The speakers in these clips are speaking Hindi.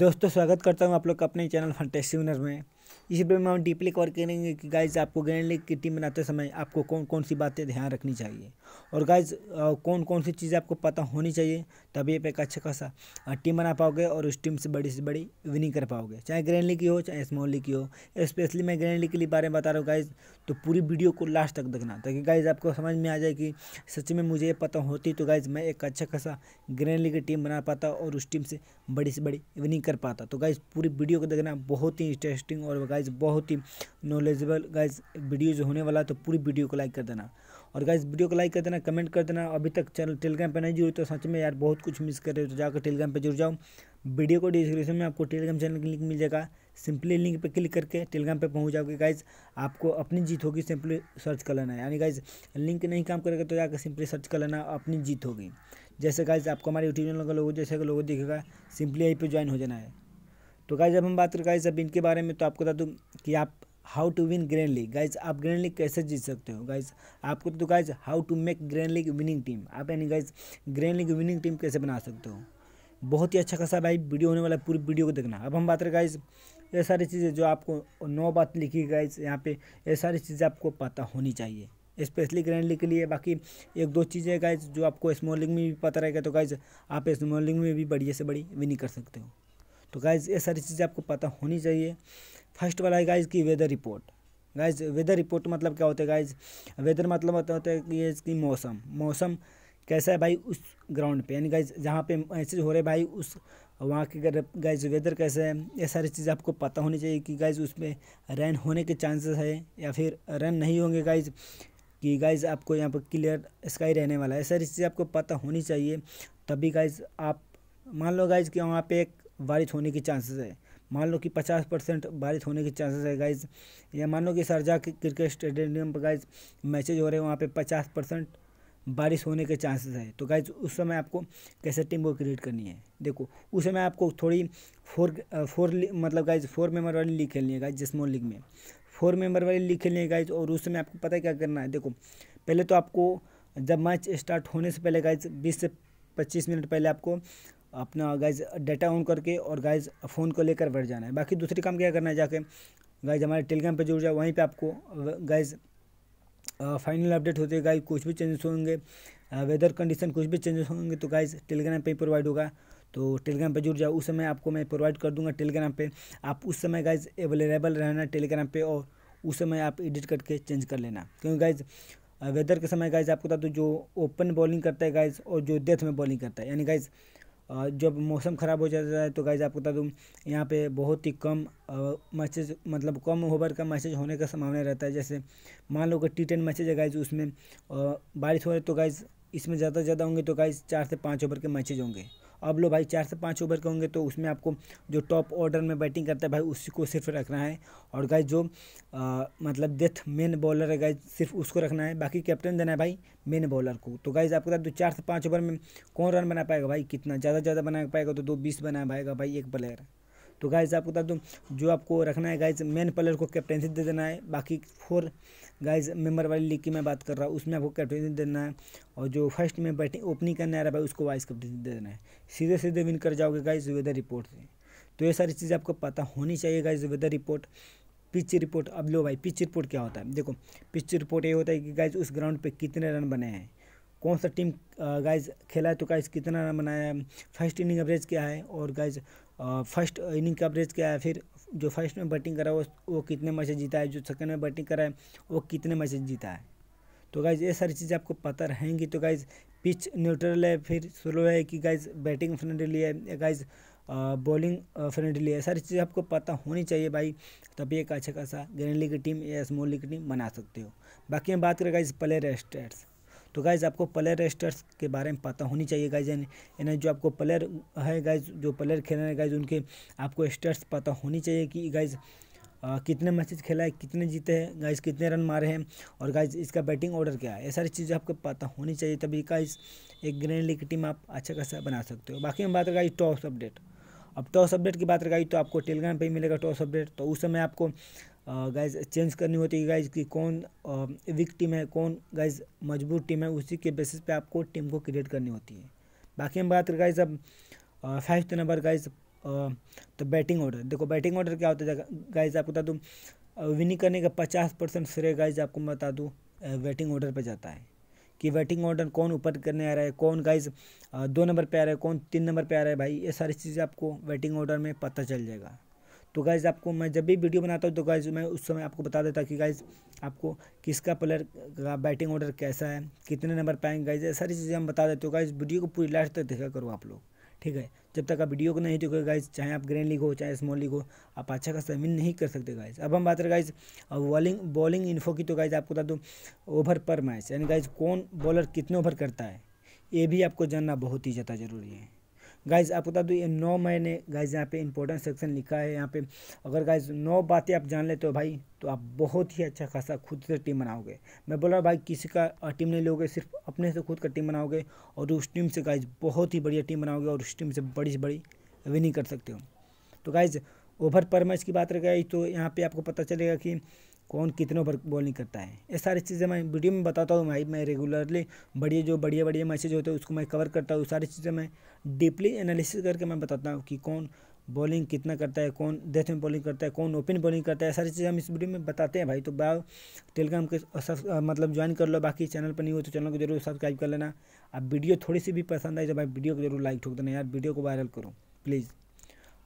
दोस्तों स्वागत करता हूँ आप लोग का अपने चैनल फंटेसी विनर में इसी पर हम डीपली कवर करेंगे कि गाइज आपको ग्रैंड लीग की टीम बनाते समय आपको कौन कौन सी बातें ध्यान रखनी चाहिए और गाइज कौन कौन सी चीज़ें आपको पता होनी चाहिए तभी आप एक अच्छा खासा टीम बना पाओगे और उस टीम से बड़ी से बड़ी विनिंग कर पाओगे चाहे ग्रैंड लीग की हो चाहे स्मॉल लीग की हो स्पेशली मैं ग्रैंड लीग के लिए बारे में बता रहा हूँ गाइज तो पूरी वीडियो को लास्ट तक देखना ताकि गाइज आपको समझ में आ जाए कि सच में मुझे ये पता होती तो गाइज मैं एक अच्छा खासा ग्रैंड लीग की टीम बना पाता और उस टीम से बड़ी से बड़ी विनिंग कर पाता तो गाइज पूरी वीडियो को देखना बहुत ही इंटरेस्टिंग और होगा गाइज बहुत ही नॉलेजेबल गाइज वीडियो जो होने वाला है तो पूरी वीडियो को लाइक कर देना और गाइज वीडियो को लाइक कर देना कमेंट कर देना अभी तक चैनल टेलीग्राम पर नहीं जुड़े तो सच में यार बहुत कुछ मिस कर रहे हो तो जाकर टेलीग्राम पर जुड़ जाओ वीडियो को डिस्क्रिप्शन में आपको टेलीग्राम चैनल की लिंक मिल जाएगा सिंपली लिंक पे क्लिक करके टेलीग्राम पे पहुंच जाओगे गाइज आपको अपनी जीत होगी सिंपली सर्च कर लेना यानी गाइज लिंक नहीं काम करेगा तो जाकर सिंपली सर्च कर लेना अपनी जीत होगी जैसे गाइज आपको हमारे यूट्यूब चैनल का लोगों जैसे लोगों दिखेगा सिंपली यहीं पर ज्वाइन हो जाना है तो गाइज अब हम बात करें गाइज अब इनके बारे में तो आपको बता दूँ कि आप how to win grand league guys आप ग्रैंड लीग कैसे जीत सकते हो गाइज आपको तो guys how to make grand league winning team आप यानी guys grand league winning team कैसे बना सकते हो बहुत ही अच्छा खासा भाई वीडियो होने वाला है पूरी वीडियो को देखना अब हम बात करें गाइज ये सारी चीज़ें जो आपको नौ बात लिखी गाइज यहाँ पे ये सारी चीज़ें आपको पता होनी चाहिए स्पेशली ग्रैंड लीग के लिए बाकी एक दो चीज़ें गाइज जो आपको स्मॉल लीग में भी पता रहेगा तो गाइज आप स्मॉल लीग में भी बढ़िया से बड़ी विनिंग कर सकते हो तो गाइज ये सारी चीज़ें आपको पता होनी चाहिए फर्स्ट वाला है गाइज की weather report guys weather report मतलब क्या होता है गाइज वेदर मतलब होता है कि ये इसकी मौसम मौसम कैसा है भाई उस ग्राउंड पे यानी गाइज जहाँ पे मैसेज हो रहे भाई उस वहाँ के गाइज वेदर कैसा है ये सारी चीज़ें आपको पता होनी चाहिए कि गाइज उसमें रन होने के चांसेस है या फिर रन नहीं होंगे गाइज कि गाइज आपको यहाँ पर क्लियर स्काई रहने वाला है सारी चीज़ें आपको पता होनी चाहिए तभी गाइज आप मान लो गाइज कि वहाँ पे एक बारिश होने की चांसेस है मान लो कि पचास परसेंट बारिश होने के चांसेस है गाइज या मान लो कि शारजा क्रिकेट स्टेडियम पर गाइज मैचेज हो रहे हैं वहाँ पे पचास परसेंट बारिश होने के चांसेस है तो गाइज उस समय आपको कैसे टीम को क्रिएट करनी है देखो उस समय आपको थोड़ी फोर फोर मतलब गाइज फोर मेंबर वाली लीग खेलनी है गाइज जिसमो लीग में फोर मेंबर वाली लीग खेलनी है गाइज और उस समय आपको पता है क्या करना है देखो पहले तो आपको जब मैच स्टार्ट होने से पहले गाइज बीस से पच्चीस मिनट पहले आपको अपना गाइज डाटा ऑन करके और गाइज फ़ोन को लेकर बैठ जाना है बाकी दूसरे काम क्या करना है जाके गाइज हमारे टेलीग्राम पे जुड़ जाए वहीं पे आपको गाइज फाइनल अपडेट होते हैं गाइज कुछ भी चेंजेस होंगे वेदर uh, कंडीशन कुछ भी चेंजेस होंगे तो गाइज टेलीग्राम पे प्रोवाइड होगा तो टेलीग्राम पे जुड़ जाओ उस समय आपको मैं प्रोवाइड कर दूंगा टेलीग्राम पे आप उस समय गाइज अवेलेबल रहना टेलीग्राम पे और उस समय आप एडिट करके चेंज कर लेना क्योंकि गाइज वेदर uh, के समय गाइज आपको बता दूँ तो जो ओपन बॉलिंग करता है गाइज और जो डेथ में बॉलिंग करता है यानी गाइज़ जब मौसम ख़राब हो जाता है तो गाइज आपको बता दूँ यहाँ पे बहुत ही कम मैचेज मतलब कम ओवर का मैचेज होने का संभावना रहता है जैसे मान लो कि टी टेन मैचेज है गाइज उसमें बारिश हो रही तो गाइज इसमें ज़्यादा से ज़्यादा होंगे तो गाइज चार से पाँच ओवर के मैचेज होंगे अब लो भाई चार से पाँच ओवर के होंगे तो उसमें आपको जो टॉप ऑर्डर में बैटिंग करता है भाई उसी को सिर्फ रखना है और गाइज जो आ, मतलब डेथ मेन बॉलर है गाइज सिर्फ उसको रखना है बाकी कैप्टन देना है भाई मेन बॉलर को तो गाइज आपको बता दो चार से पाँच ओवर में कौन रन बना पाएगा भाई कितना ज़्यादा ज़्यादा बना पाएगा तो दो बीस बना पाएगा भाई एक प्लेयर तो गाइज आपको बता दूँ जो आपको रखना है गाइज मेन प्लेयर को कैप्टनशिप दे देना है बाकी फोर गाइज मेंबर वाली लीग की मैं बात कर रहा हूँ उसमें आपको दे देना है और जो फर्स्ट में बैटिंग ओपनिंग करने आ रहा है भाई उसको वाइस कैप्टेंसी दे देना है सीधे सीधे विन कर जाओगे गाइज वेदर रिपोर्ट से तो ये सारी चीज़ें आपको पता होनी चाहिए guys weather report pitch report अब लो भाई पिच रिपोर्ट क्या होता है देखो पिच रिपोर्ट ये होता है कि गाइज उस ग्राउंड पे कितने रन बने हैं कौन सा टीम गाइज खेला है तो गाइज कितना रन बनाया है फर्स्ट इनिंग एवरेज क्या है और गाइज फर्स्ट इनिंग कवरेज क्या है फिर जो फर्स्ट में बैटिंग करा है वो कितने मैचेज जीता है जो सेकंड में बैटिंग करा है वो कितने मैचेज जीता है तो गाइज ये सारी चीज़ें आपको पता रहेंगी तो गाइज पिच न्यूट्रल है फिर स्लो है कि गाइज बैटिंग फ्रेंडली है गाइज बॉलिंग फ्रेंडली है सारी चीज़ें आपको पता होनी चाहिए भाई तभी एक अच्छा खासा ग्रैंड लीग की टीम या स्मॉल लीग की टीम बना सकते हो बाकी हम बात करें गाइज प्लेयर स्टेट्स तो गाइज़ आपको प्लेयर रजिस्टर्स के बारे में पता होनी चाहिए गाइज यानी जो आपको प्लेयर है गाइज जो प्लेयर रहे हैं गाइज उनके आपको स्टर्स पता होनी चाहिए कि गाइज़ आ, कितने मैचेस खेला है कितने जीते हैं गाइस कितने रन मारे हैं और गाइस इसका बैटिंग ऑर्डर क्या है ये सारी चीज़ें आपको पता होनी चाहिए तभी गाइस एक ग्रैंड लीग की टीम आप अच्छा खासा बना सकते हो बाकी हम बात करें गाइस टॉस अपडेट अब टॉस अपडेट की बात रहेगी तो आपको टेलीग्राम पर ही मिलेगा टॉस अपडेट तो उस समय आपको गाइज चेंज करनी होती है गाइज कि कौन वीक टीम है कौन गाइज मजबूत टीम है उसी के बेसिस पे आपको टीम को क्रिएट करनी होती है बाकी हम बात करें गाइज अब फाइफ नंबर गाइज तो बैटिंग ऑर्डर देखो बैटिंग ऑर्डर क्या होता है गाइज आपको बता दूँ विनिंग करने का पचास परसेंट श्रेय गाइज आपको मैं बता दूँ बैटिंग ऑर्डर पर जाता है कि बैटिंग ऑर्डर कौन ऊपर करने आ रहा है कौन गाइज दो नंबर पर आ रहा है कौन तीन नंबर पर आ रहा है भाई ये सारी चीज़ें आपको बैटिंग ऑर्डर में पता चल जाएगा तो गाइज़ आपको मैं जब भी वीडियो बनाता हूँ तो गाइज़ मैं उस समय आपको बता देता कि गाइज़ आपको किसका प्लेयर का बैटिंग ऑर्डर कैसा है कितने नंबर पाएंगे गाइज सारी चीज़ें हम बता देते हो गाइज़ वीडियो को पूरी लास्ट तक देखा करो आप लोग ठीक है जब तक आप वीडियो को नहीं देखोगे गाइज चाहे आप ग्रैंड लीग हो चाहे स्मॉल लीग हो आप अच्छा खासा विन नहीं कर सकते गाइज अब हम बात करें गाइज बॉलिंग बॉलिंग इन्फो की तो गाइज आपको बता दो ओवर पर मैच यानी गाइज कौन बॉलर कितने ओवर करता है ये भी आपको जानना बहुत ही ज़्यादा ज़रूरी है गाइज आपको बता दूँ ये नौ मैंने गाइज यहाँ पे इंपॉर्टेंट सेक्शन लिखा है यहाँ पे अगर गाइज नौ बातें आप जान लेते हो भाई तो आप बहुत ही अच्छा खासा खुद से टीम बनाओगे मैं बोल रहा हूँ भाई किसी का टीम नहीं लोगे सिर्फ अपने से खुद का टीम बनाओगे और उस टीम से गाइज बहुत ही बढ़िया टीम बनाओगे और उस टीम से बड़ी से बड़ी विनिंग कर सकते हो तो गाइज़ ओवर पर मैच की बात रह गई तो यहाँ पर आपको पता चलेगा कि कौन कितने ओवर बॉलिंग करता है ये सारी चीज़ें मैं वीडियो में बताता हूँ भाई मैं रेगुलरली बढ़िया जो बढ़िया बढ़िया मैसेज होते हैं उसको मैं कवर करता हूँ सारी चीज़ें मैं डीपली एनालिसिस करके मैं बताता हूँ कि कौन बॉलिंग कितना करता है कौन डेथ में बॉलिंग करता है कौन ओपन बॉलिंग करता है सारी चीज़ें हम इस वीडियो में बताते हैं भाई तो बाओ टेलीग्राम के सब मतलब ज्वाइन कर लो बाकी चैनल पर नहीं हो तो चैनल को जरूर सब्सक्राइब कर लेना अब वीडियो थोड़ी सी भी पसंद आई तो भाई वीडियो को जरूर लाइक ठोक देना यार वीडियो को वायरल करो प्लीज़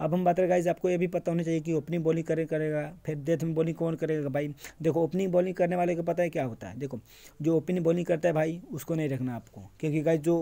अब हम बात रहे गाइज आपको ये भी पता होना चाहिए कि ओपनिंग बॉलिंग करे करेगा फिर डेथ में बॉलिंग कौन करेगा भाई देखो ओपनिंग बॉलिंग करने वाले को पता है क्या होता है देखो जो ओपनिंग बॉलिंग करता है भाई उसको नहीं रखना आपको क्योंकि गाइज जो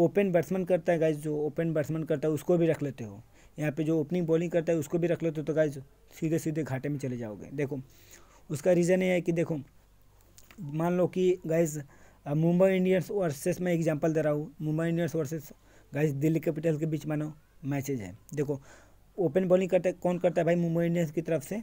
ओपन बैट्समैन करता है गाइज जो ओपन बैट्समैन करता है उसको भी रख लेते हो यहाँ पे जो ओपनिंग बॉलिंग करता है उसको भी रख लेते हो तो गाइज सीधे सीधे घाटे में चले जाओगे देखो उसका रीज़न ये है कि देखो मान लो कि गाइज मुंबई इंडियंस वर्सेस मैं एग्जांपल दे रहा हूँ Mumbai Indians versus guys Delhi Capitals के बीच मानो मैचेज है देखो ओपन बॉलिंग करते कौन करता है भाई मुंबई इंडियंस की तरफ से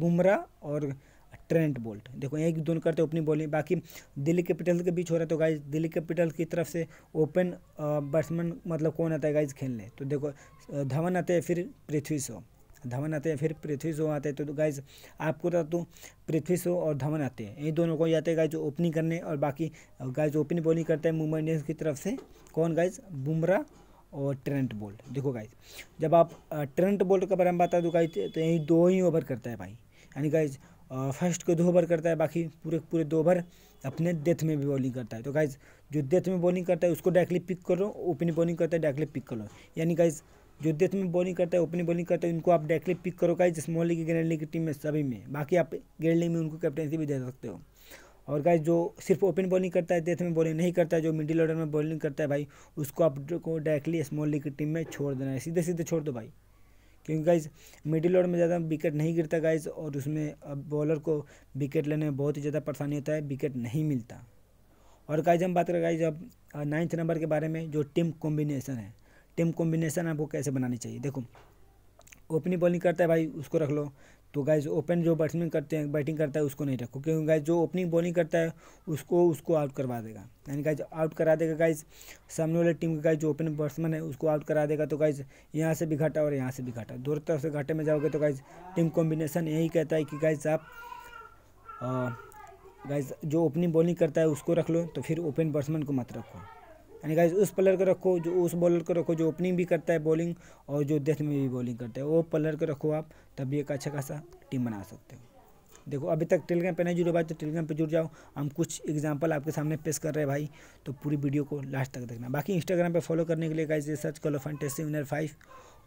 बुमरा और ट्रेंट बोल्ट देखो यही दोनों करते हैं ओपनिंग बॉलिंग बाकी दिल्ली कैपिटल्स के बीच हो रहा है तो गाइज दिल्ली कैपिटल्स की तरफ से ओपन बैट्समैन मतलब कौन आता है गाइज खेलने तो देखो धवन आते हैं फिर पृथ्वी शो धवन आते हैं फिर पृथ्वी शो आते हैं तो, गाइज आपको बता दूँ पृथ्वी शो और धवन आते हैं यही दोनों को ही आते हैं गाइज ओपनिंग करने और बाकी गाइज ओपनिंग बॉलिंग करते हैं मुंबई इंडियंस की तरफ से कौन गाइज बुमरा और ट्रेंट बोल्ट देखो गाइज जब आप ट्रेंट बोल्ट के बारे में बता दो गाइज तो, तो यही दो ही ओवर करता है भाई यानी गाइज फर्स्ट को दो ओवर करता है बाकी पूरे पूरे दो ओवर अपने डेथ में भी बॉलिंग करता है तो गाइज जो डेथ में बॉलिंग करता है उसको डायरेक्टली पिक करो ओपनिंग बॉलिंग करता है डायरेक्टली पिक करो यानी गाइज जो डेथ में बॉलिंग करता है ओपनिंग बॉलिंग करता है उनको आप डायरेक्टली पिक करो guys small league grand league की टीम में सभी में बाकी आप ग्रैंड लीग में उनको कैप्टनसी भी दे सकते हो और गाइज जो सिर्फ ओपन बॉलिंग करता है डेथ में बॉलिंग नहीं करता है जो मिडिल ऑर्डर में बॉलिंग करता है भाई उसको आपको डायरेक्टली स्मॉल लीग की टीम में छोड़ देना है सीधे सीधे छोड़ दो भाई क्योंकि गाइज मिडिल ऑर्डर में ज़्यादा विकेट नहीं गिरता गाइज और उसमें अब बॉलर को विकेट लेने में बहुत ही ज़्यादा परेशानी होता है विकेट नहीं मिलता और गाइज हम बात करें गाइज अब नाइन्थ नंबर के बारे में जो टीम कॉम्बिनेशन है टीम कॉम्बिनेशन आपको कैसे बनानी चाहिए देखो ओपनिंग बॉलिंग करता है भाई उसको रख लो तो गाइज ओपन जो बैट्समैन करते हैं बैटिंग करता है उसको नहीं रखो क्योंकि गाइज जो ओपनिंग बॉलिंग करता है उसको उसको आउट करवा देगा यानी गाइज आउट करा देगा गाइज सामने वाले टीम का गाइज जो ओपनिंग बैट्समैन है उसको आउट करा देगा तो गाइज यहाँ से भी घाटा और यहाँ से भी घाटा दोनों तरफ से घाटे में जाओगे तो गाइज टीम कॉम्बिनेशन यही कहता है कि गाइज आप गाइज जो ओपनिंग बॉलिंग करता है उसको रख लो तो फिर ओपन बैट्समैन को मत रखो यानी गाइज उस प्लेयर को रखो जो उस बॉलर को रखो जो ओपनिंग भी करता है बॉलिंग और जो डेथ में भी बॉलिंग करता है वो प्लेयर को रखो आप तब एक अच्छा खासा टीम बना सकते हो देखो अभी तक टेलीग्राम पे नहीं जुड़े बात तो टेलीग्राम पे जुड़ जाओ हम कुछ एग्जांपल आपके सामने पेश कर रहे हैं भाई तो पूरी वीडियो को लास्ट तक देखना बाकी इंस्टाग्राम पे फॉलो करने के लिए गाइज सर्च करो फंटेसी विनर फाइव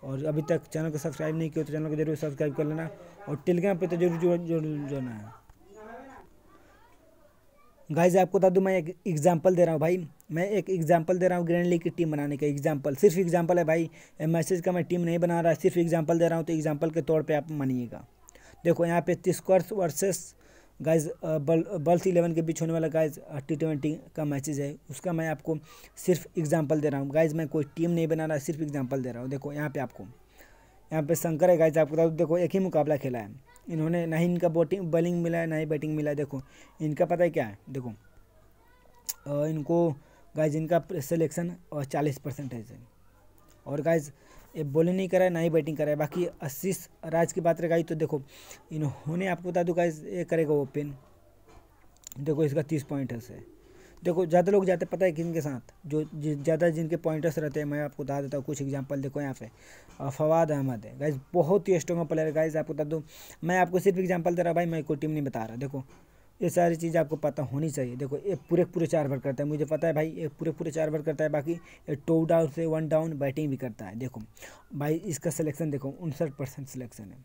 और अभी तक चैनल को सब्सक्राइब नहीं किया तो चैनल को जरूर सब्सक्राइब कर लेना और टेलीग्राम पर तो जरूर जुड़ना है गाइज आपको बता दूँ मैं एक एग्जाम्पल दे रहा हूँ भाई मैं एक एग्जाम्पल दे रहा हूँ ग्रैंड लीग की टीम बनाने का एग्जाम्पल सिर्फ एग्जाम्पल है भाई मैसेज का मैं टीम नहीं बना रहा सिर्फ एग्जाम्पल दे रहा हूँ तो एग्जाम्पल के तौर पर आप मानिएगा देखो यहाँ पे tuskers versus guys bull bulls eleven के बीच होने वाला गाइज टी ट्वेंटी का मैचेज है उसका मैं आपको सिर्फ एग्जाम्पल दे रहा हूँ गाइज मैं कोई टीम नहीं बना रहा सिर्फ एग्जाम्पल दे रहा हूँ देखो यहाँ पे आपको यहाँ पे शंकर है गाइज आपको देखो एक ही मुकाबला खेला है इन्होंने ना ही इनका बोटिंग बॉलिंग मिला है ना ही बैटिंग मिला है देखो इनका पता है क्या है देखो आ, इनको गाइज इनका सिलेक्शन और चालीस परसेंटेज है और गाइज ये बॉलिंग नहीं करा है ना ही बैटिंग करा है बाकी आशीष राज की बात रहेगा तो देखो इन्होंने आपको बता दो गाइज ये करेगा ओपन देखो इसका तीस पॉइंट है देखो ज़्यादा लोग जाते पता है किन के साथ जो ज़्यादा जिनके पॉइंटर्स रहते हैं मैं आपको बता देता हूँ कुछ एग्जांपल देखो यहाँ पे फवाद अहमद है गाइज बहुत ही स्ट्रॉन्ग प्लेयर है गाइज आपको बता दूँ मैं आपको सिर्फ एग्जांपल दे रहा भाई मैं कोई टीम नहीं बता रहा देखो ये सारी चीज़ आपको पता होनी चाहिए देखो एक पूरे पूरे चार बार करता है मुझे पता है भाई एक पूरे पूरे चार बार करता है बाकी एक टू डाउन से वन डाउन बैटिंग भी करता है देखो भाई इसका सिलेक्शन देखो उनसठ परसेंट सिलेक्शन है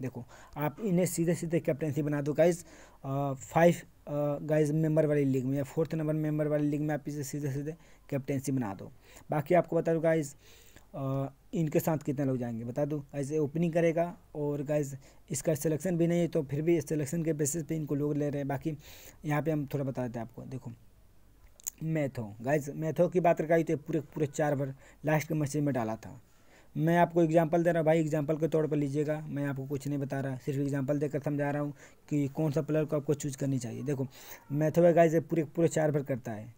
देखो आप इन्हें सीधे सीधे कैप्टनसी बना दो गाइज फाइव गाइस मेंबर वाली लीग में या फोर्थ नंबर मेंबर वाली लीग में आप इसे सीधे सीधे कैप्टेंसी बना दो बाकी आपको बता दूँ गाइस इनके साथ कितने लोग जाएंगे बता दूँ गाइज ओपनिंग करेगा और गाइज इसका सिलेक्शन भी नहीं है तो फिर भी सिलेक्शन के बेसिस पे इनको लोग ले रहे हैं बाकी यहाँ पे हम थोड़ा बता देते हैं आपको देखो मैथो गाइज मैथो की बात कर गई तो पूरे पूरे चार बार लास्ट के मैसेज में डाला था मैं आपको एग्जांपल दे रहा हूँ भाई एग्जांपल के तौर पर लीजिएगा मैं आपको कुछ नहीं बता रहा सिर्फ एग्जांपल देकर समझा रहा हूँ कि कौन सा प्लेयर को आपको चूज करनी चाहिए देखो मैथोवे गाइज पूरे पूरे चार भर करता है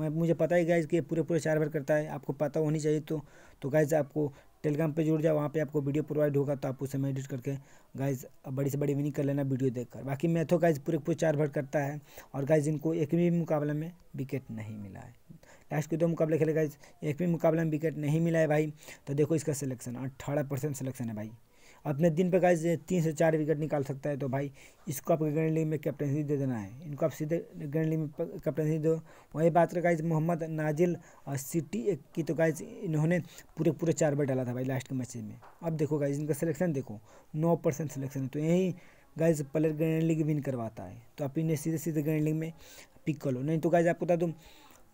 मैं मुझे पता ही गाइज कि पूरे पूरे चार भर करता है आपको पता होनी चाहिए तो तो गाइज आपको टेलीग्राम पे जुड़ जाए वहाँ पे आपको वीडियो प्रोवाइड होगा तो आप उसे समय एडिट करके गाइज बड़ी से बड़ी विनिंग कर लेना वीडियो देखकर बाकी मैथो गाइज पूरे पूरे चार भर करता है और गाइज इनको एक भी मुकाबले में विकेट नहीं मिला है लास्ट के दो मुकाबले खेले गए एक भी मुकाबला में विकेट नहीं मिला है भाई तो देखो इसका सिलेक्शन अट्ठारह परसेंट सिलेक्शन है भाई अपने दिन पे गाइज तीन से चार विकेट निकाल सकता है तो भाई इसको आपको ग्रैंड लीग में कैप्टनसी दे देना है इनको आप सीधे ग्रैंड लीग में कैप्टनसी दो वही बात रहे गाइज मोहम्मद नाजिल और सिटी की तो गाइज इन्होंने पूरे पूरे चार बार डाला था भाई लास्ट के मैच में अब देखो गाइज इनका सिलेक्शन देखो नौ परसेंट सिलेक्शन है तो यही guys player grand league win करवाता है तो आप इन्हें सीधे सीधे ग्रैंड लीग में पिक कर लो नहीं तो गाइज आपको बता दूँ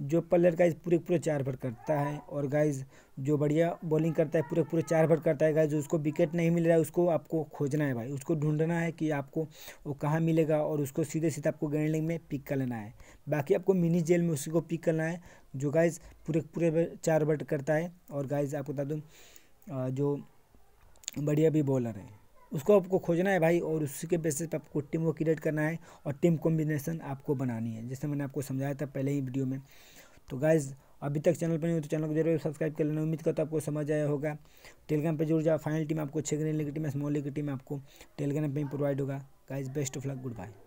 जो पल्लेट गाइज पूरे पूरे चार भर करता है और गाइज जो बढ़िया बॉलिंग करता है पूरे पूरे चार भर करता है गाइज उसको विकेट नहीं मिल रहा है उसको आपको खोजना है भाई उसको ढूंढना है कि आपको वो कहाँ मिलेगा और उसको सीधे सीधे आपको ग्रैंड में पिक कर लेना है बाकी आपको मिनी जेल में उसी को पिक करना है जो गाइज पूरे पूरे चार भर करता है और गाइज आपको बता दूँ जो बढ़िया भी बॉलर है उसको आपको खोजना है भाई और उसके बेसिस पे आपको टीम को क्रिएट करना है और टीम कॉम्बिनेशन आपको बनानी है जैसे मैंने आपको समझाया था पहले ही वीडियो में तो गाइज़ अभी तक चैनल पर नहीं हो तो चैनल को जरूर सब्सक्राइब कर लेना उम्मीद करता तो आपको समझ आया होगा टेलीग्राम पर जरूर जाओ फाइनल टीम आपको छः green league team small league team आपको टेलीग्राम पर ही प्रोवाइड होगा guys best of luck good bye